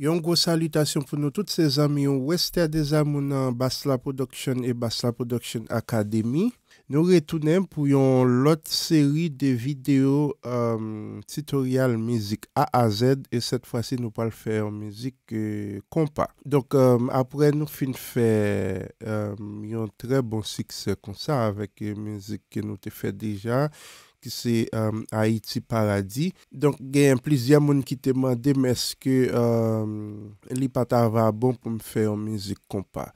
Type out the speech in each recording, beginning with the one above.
Yon gwo salutasyon pou nou tout se zami yon Wester Desamounan Basla Production e Basla Production Academy. Nou retounen pou yon lot seri de video euh, tutorial mizik AAZ e set fwa si nou pal fè yon mizik kompa. Euh, Donk euh, apre nou fin fè yon tre bon sikse kon sa avek yon mizik ke nou te fè deja. ki se um, Haiti Paradis. Donk gen yon pliz yon moun ki te mande, meske um, li pata ava bon pou m fè yon mizik kompa.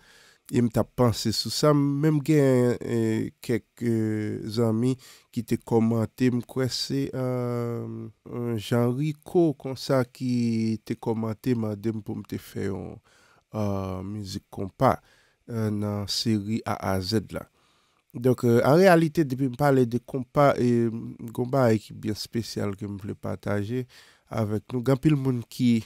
Yon e m ta panse sou sa, menm gen e, kek e, zami ki te komante m kwen se janri um, ko konsa ki te komante mande m pou m te fè yon uh, mizik kompa uh, nan seri AAZ la. Donk an euh, realite depi m pale de kompa e gomba euh, ekip bien spesyal kem vle pataje avèk nou. Gampil moun ki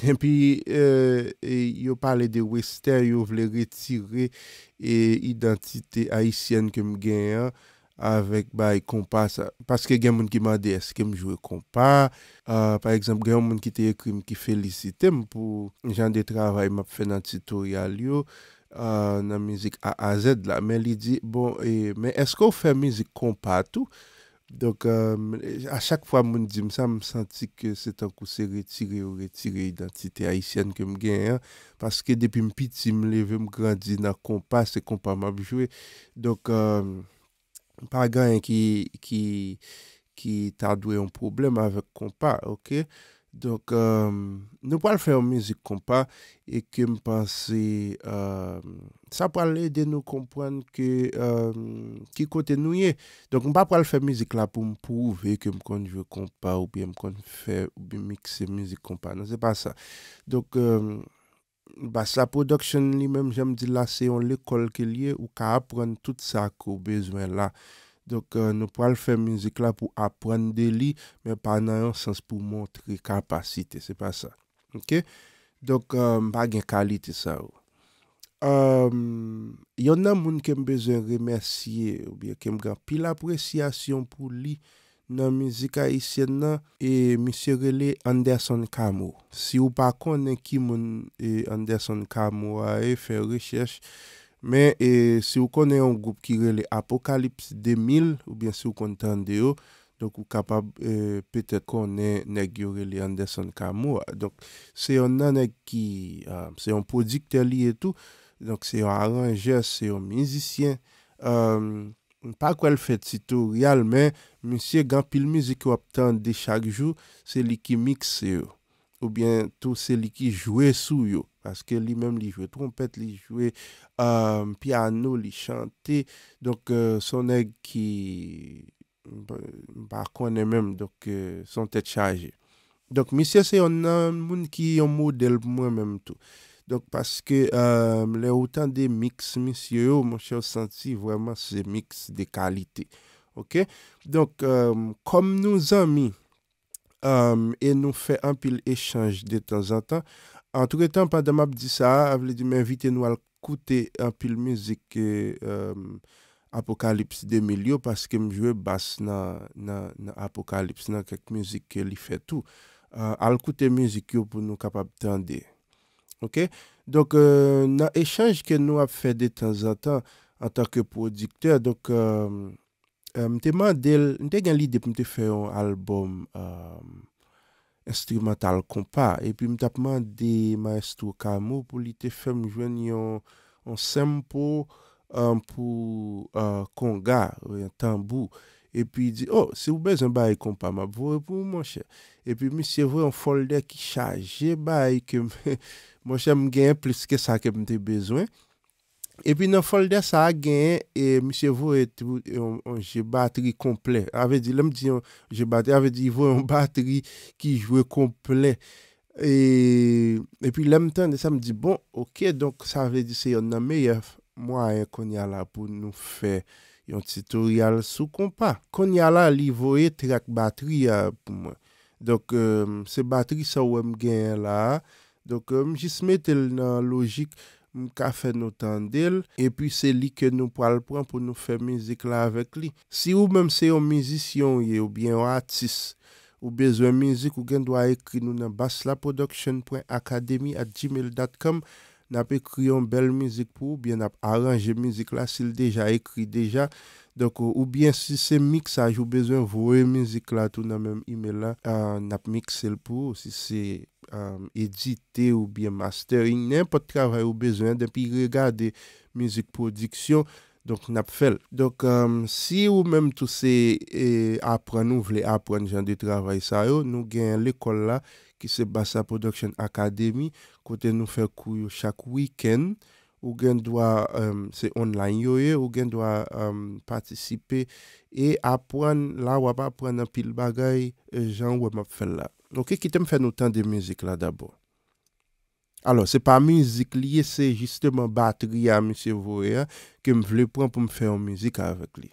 depi euh, yo pale de wester yo vle retire identite haisyen kem genye avèk bay kompa sa. Paske gen moun ki made eske m jwe kompa. Par exemple gen moun ki teye krim ki felicite m pou jan de travay m ap fè nan tutorial yo. Euh, nan mizik A-A-Z la, men li di, bon, e, men esko ou fè mizik kompa tou? Donk, euh, a chak fwa moun di msa, m senti ke se tankou se retire ou retire identite Haitian ke m gen, paske depi m piti m leve m grandin nan kompa se kompa m abjowe. Donk, euh, pa gen ki tardwe yon problem avèk kompa, oké? Donk nou pa l fè ou mizik kompa e ke m panse, sa pa l edè nou kompwen ke ki kote nou ye. Donk m pa pa l fè mizik la pou m pouve ke m kon jwe kompa ou bi m kon fè ou bi mikse mizik kompa, nan se pa sa. Donk sa production li menm jèm di la se yon l ekol ke liye ou ka apren tout sa ko bezwen la kompa. Dok nou pral fè müzik la pou apwande li, men pa nan yon sens pou montre kapasite, se pa sa. Ok? Dok mpa gen kalite sa ou. Yon nan moun kem bezon remersiye ou biye kem gen pil apresyasyon pou li nan müzik a isyena e misye rele Anderson Kamou. Si ou pa konen ki moun Anderson Kamou a e fè rechèche, Men, se ou konen yon goup ki rele Apokalips 2000, ou bien se ou konten de yo, donk ou kapab, e, petet konen neg yon rele Anderson Kamuwa. Donk, se yon nanek ki, se yon prodikter li etou, donk se yon arranger, se yon mizisyen, pa kwen fet si tou, realmen, monsye gampil mizik yo aptan de chak jou, se li ki mikse yo, ou bien tou se li ki jwe sou yo. Paske li mem li jwe trompet, li jwe euh, piano, li chante. Donk euh, sonèk ki, par konè menm, donk euh, son tèt chaje. Donk misye se yon nan moun ki yon model mwen menm tou. Donk paske le wotan de miks, misye yo, monshe yon santi vwèman se miks de kalite. Ok, donk kom nou zami, e nou fè ampil echange de tan zan tan, An touke tan pa dam ap di sa, avle di menvite nou al koute apil mizik apokalipsi de mi li yo paske m jwe bas nan apokalipsi nan kek mizik li fe tou. Al koute mizik yo pou nou kapap tende. Donk nan echange ke nou ap fe de tan zatan an takke prodikter, donk m te man del, m te gen lide pou m te fe yon alboum, Estri matal kompa, epi m tapman de ma estro kamo pou li te fem jwen yon sempou pou konga, tambou. Epi di, oh, se ou bezan baye kompa, ma pou epi ou manche. Epi mi se vwe yon folder ki chaje baye ke manche m genye pliske sa kemte bezwen. E pi nan fol de sa a gen, e msye vou etou, an e, jè bateri komple. Ave di, lem di, an jè bateri, ave di, vou an bateri ki jwè komple. E, e pi lem tan, e sa m di, bon, ok, donk sa ve di se yon nan meyèf, mwa e konya la pou nou fè yon titoryal sou kompa. Konya la li vou etou ak bateri pou mwen. Donk se bateri sa wèm gen la, donk jisme tel nan logik mka fe nou tan del, epi se li ke nou pal pran pou nou fe mizik la avek li. Si ou mem se yo mizisyon ye ou bien yo atis, ou bezwen mizik ou gen dwa ekri nou nan baslaproduction.academyatgmail.com, N ap ekriyon bel mizik pou, bi an ap aranje mizik la, sil deja ekri deja, ou bi an si se miksaj ou bezwen vwe mizik la, tou nan menm ime la, an ap miks el pou, si se edite ou bi an master, in nan pot travay ou bezwen, dan pi regade mizik prodiksyon, donk an ap fel. Donk si ou menm tou se e, apren, nou vle apren jan de travay sa yo, nou gen l ekol la, ki se Basa Production Akademi, kote nou fè kou yo chak wikend ou gen dwa se online yo e ou gen dwa patisipe e apwen la wap apwen apil bagay e jan wap fè la nou kè kè te m fè nou tan de müzik la dabou alò se pa müzik li se jistè m batri ya m sè vore ya ke m vle pwen pou m fè m müzik avèk li...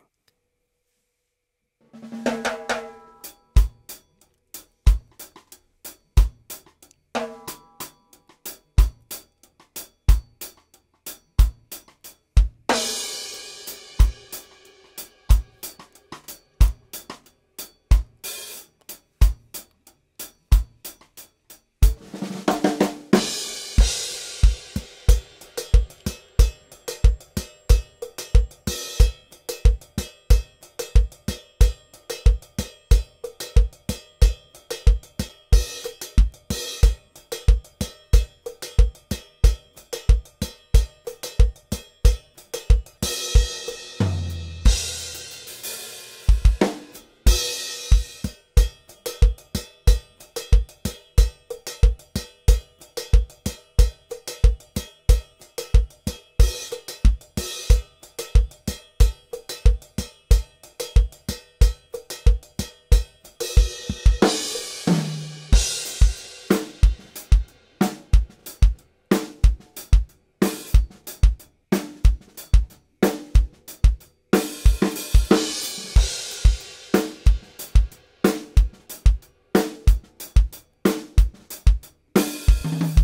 thank you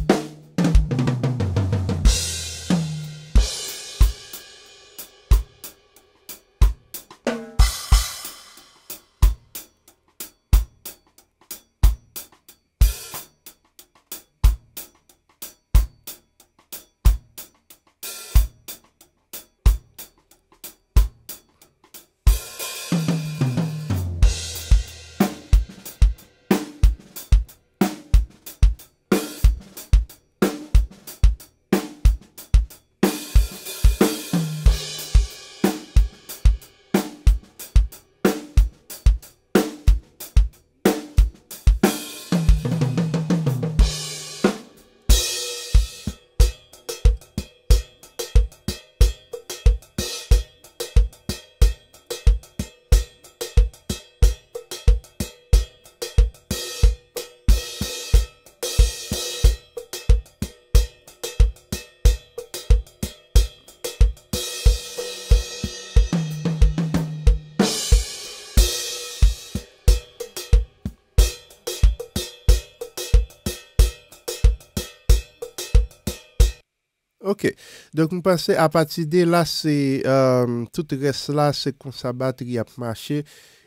Ok, donc nous pensons à partir de là, euh, tout reste là, c'est qu'on s'abatte, il n'y a pas marché,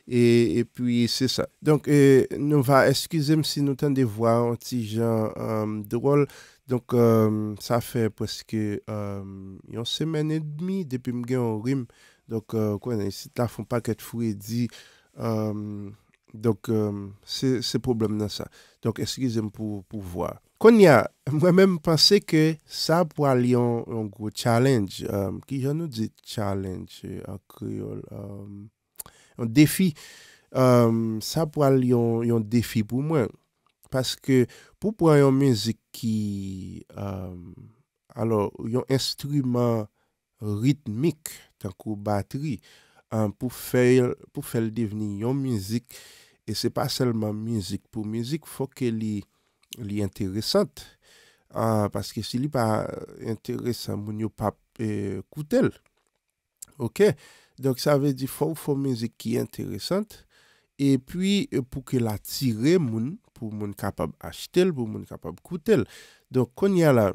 et puis c'est ça. Donc euh, nous allons excuser si nous tentons de voir un petit jeu drôle, donc euh, ça fait presque une semaine et demie depuis que j'ai eu le rime, donc quoi, c'est un paquet de fouet dit... Donk, euh, se problem nan sa. Donk, eski zem pou pouvwa. Konya, mwen menm panse ke sa pou al yon challenge, ki jan nou di challenge, akriol, yon defi, sa pou al yon defi pou mwen. Paske, pou pou al yon mizik ki yon instrument ritmik, tan kou bateri, pou fel deveni yon mizik E se pa selman mizik. Po mizik, fo ke li li enteresant. Paske si li pa enteresant moun yo pap koutel. Euh, ok? Donk sa ve di fo mizik ki enteresant. E pi pou ke la tire moun, pou moun kapab achitel, pou moun kapab koutel. Donk kon ya la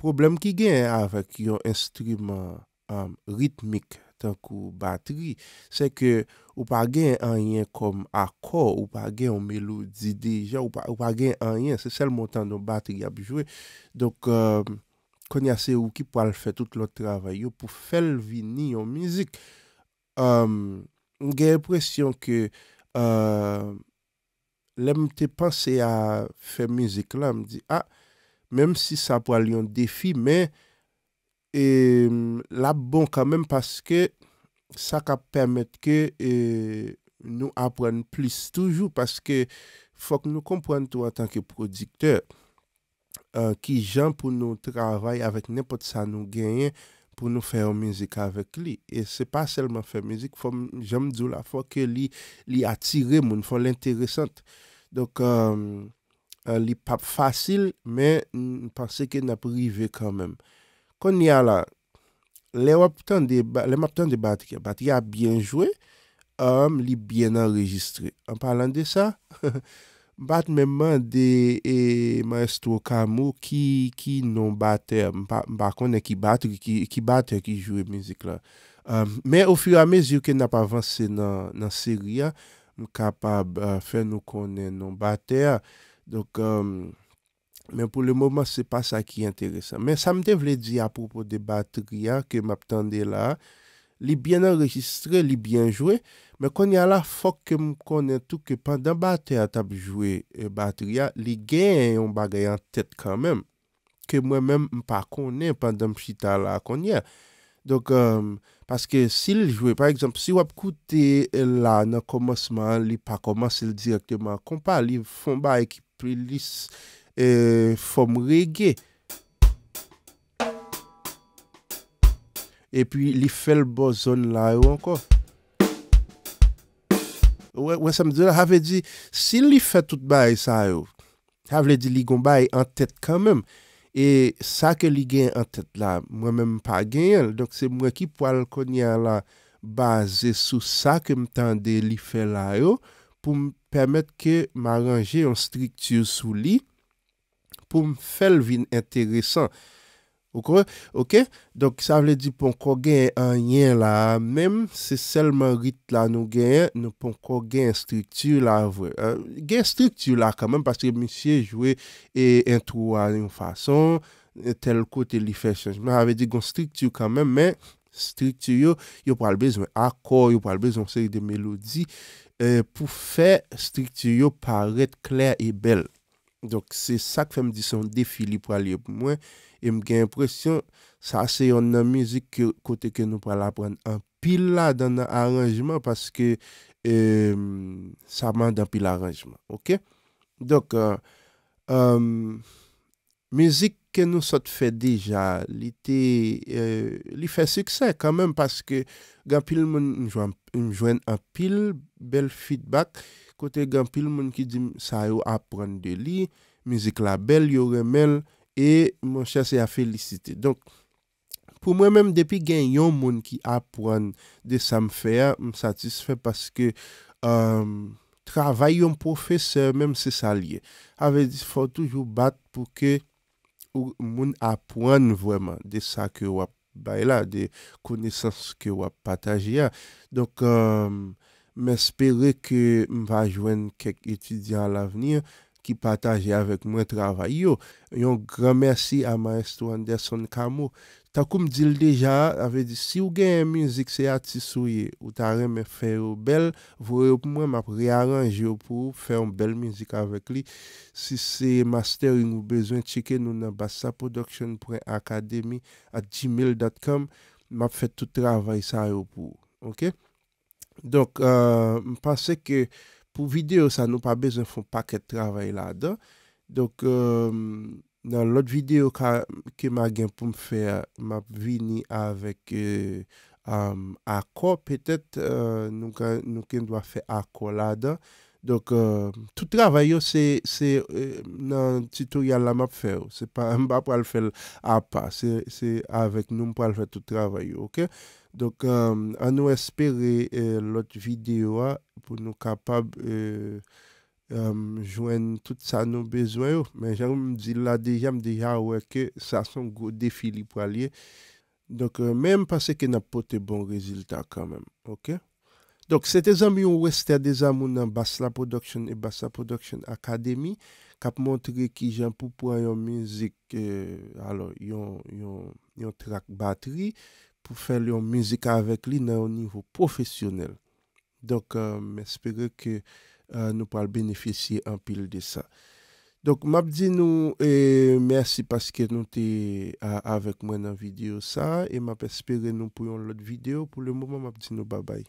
problem ki gen avak yo instrument euh, ritmik tank ou bateri, se ke ou pa gen an yen kom akor, ou pa gen an melodi deja, ou pa gen an yen, se sel montan don bateri ap jwé. Donk euh, kon yase ou ki pou al fè tout lò travay yo pou fèl vini yon mizik. Euh, m gen represyon ke euh, lem te panse a fè mizik la, m di, a, ah, mem si sa pou al yon defi, men, E mm, la bon kamem paske sa ka permet ke nou apren plis toujou paske fok nou kompwen tou an tanke prodikteur ki jan pou nou travay avèk nepot sa nou genyen pou nou fè yon mizik avèk li. E se pa selman fè mizik fòm jom djou la fòm ke li atire moun fòm l'interesant. Dok euh, euh, li pap fasil men mm, parse ke nap rive kamem. Kon ni a la, le wap tan de bat, le wap tan de bat ki a bat, ki a byen jwe, am li byen an registre. An palan de sa, bat menman de e, maestro Kamo ki non bat e, mba konen ki bat, ki bat e ki jwe mizik la. Men, ou fi a mezir ke nap avanse nan seri a, m kapab euh, fe nou konen non bat e, donk am... men pou le mouman se pa sa ki enteresan. Men sa m devle di a propos de batria ke m ap tende la, li bien enregistre, li bien jwe, men konye la fok ke m konen touke pandan batria tap jwe e, batria, li gen yon bagay an tet kanmen, ke mwen men m pa konen pandan m chita la konye. Donk, euh, paske si l jwe, par exemple, si wap koute la nan komosman, li pa komanse l direkteman kompa, li fomba ekip pri lis E, fò m rege e pi li fè l bozon la yo anko wè sa m di la have di si li fè tout bay sa yo have li di li gon bay an tèt kèmèm e sa ke li gen an tèt la m wè mèm pa gen el donk se m wè ki po al konya la baze sou sa ke m tende li fè la yo pou m pèmèt ke m aranje an striktiyou sou li pou m fèl vin enteresan. Ou kowe, ok? Donk sa vle di ponkò gen an yen la. Mem, se selman rit la nou gen, nou ponkò gen stiktyou la vwe. Euh, gen stiktyou la kamem, paske m siye jwe entou an yon fason, tel kote li fè chanjman. Ave di gon stiktyou kamem, men stiktyou yo, yo pral bezon akor, yo pral bezon seri de melodi, euh, pou fè stiktyou yo paret kler e bel. Donk se sak fèm di son defili pralye pou mwen, e m gen impresyon, sa se yon nan mizik kote ke nou pral apren, an pil la dan an aranjman, euh, paske sa man dan pil aranjman, ok? Donk, euh, euh, mizik, ke nou sot fè deja, li e, fè sèk sèk kan mèm, paske, gen pil moun, mjwen apil, bel feedback, kote gen pil moun ki di, sa yo apran de li, mizik la bel, yo remel, e mwen chase a fèlicite. Donk, pou mwen mèm, depi gen yon moun ki apran de sa m fè, m satisfe paske, um, travay yon profeseur, mèm se sa liye, avè di fò toujou bat pou ke pou moun apwen vweman de sa ke wap bayla, de kounesans ke wap pataje ya. Donk, euh, m espere ke m va jwen kek etudyan la venir, ki pataje avek mwen travay yo. Yon gran mersi a Maestro Anderson Kamu. Ta koum dil deja, ave di, si ou gen yon mizik se ati sou ye, ou ta reme fè yon bel, vou yon mwen map rearanj yon pou fè yon bel mizik avèk li. Si se master yon ou bezwen cheke nou nan basa production pou akademi at gmail.com, map fè tout travay sa yon pou, ok? Donk, euh, m pase ke pou videyo sa nou pa bezwen fò paket travay la, donk. Donk... Euh, nan lot videyo ke ma gen pou m fe map vini avèk akò, petèt nou ken dwa fe akò la da. Dok, eh, tout travay yo se eh, nan tutorial la map fe ou. Se pa mba pou al fel apa. Se avèk nou pou al fel tout travay yo. Dok, an nou espere eh, lot videyo pou nou kapab... jwen tout sa nou bezwen yo. Men jan m di la dejan m deja weke sa son go defi li pou alie. Donk, euh, men m pase ke nan pote bon rezultat kan men. Ok? Donk, sete zanm yon wester de zanm ou nan Basla Production e Basla Production Academy kap montre ki jan pou pou an yon mizik euh, yon trak bateri pou fel yon mizika avek li nan yon nivou profesyonel. Donk, euh, men espere ke Euh, nous pourrons bénéficier en pile de ça. Donc, je nous et merci parce que nous t'es avec moi dans la vidéo ça et m'a que nous pourrons l'autre vidéo. Pour le moment, je dis nous bye bye.